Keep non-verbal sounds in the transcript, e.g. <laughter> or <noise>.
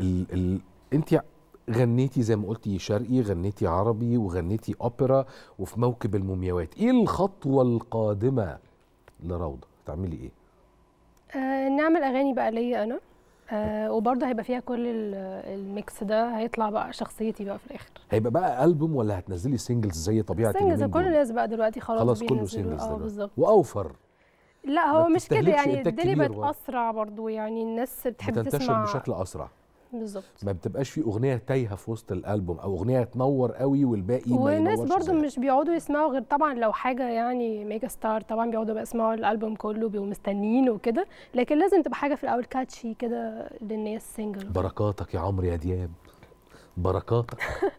ال ال انت غنيتي زي ما قلتي شرقي غنيتي عربي وغنيتي اوبرا وفي موكب المومياوات ايه الخطوه القادمه لروضه تعملي ايه آه نعمل اغاني بقى ليا انا آه وبرضه هيبقى فيها كل الميكس ده هيطلع بقى شخصيتي بقى في الاخر هيبقى بقى البوم ولا هتنزلي سنجلز زي طبيعه سنجلز كل الناس بقى دلوقتي خلاص خلاص كله سنجلز اه بالظبط واوفر لا هو مش كده يعني الدنيا بقت اسرع برضه يعني الناس بتحب تسمع بشكل اسرع بالظبط ما بتبقاش في اغنيه تايهه في وسط الالبوم او اغنيه تنور قوي والباقي ما والناس برضو زي. مش بيقعدوا يسمعوا غير طبعا لو حاجه يعني ميجا ستار طبعا بيقعدوا بقى يسمعوا الالبوم كله بيبقوا مستنيينه وكده لكن لازم تبقى حاجه في الاول كاتشي كده للناس سنجل بركاتك يا عمرو يا دياب بركاتك <laughs>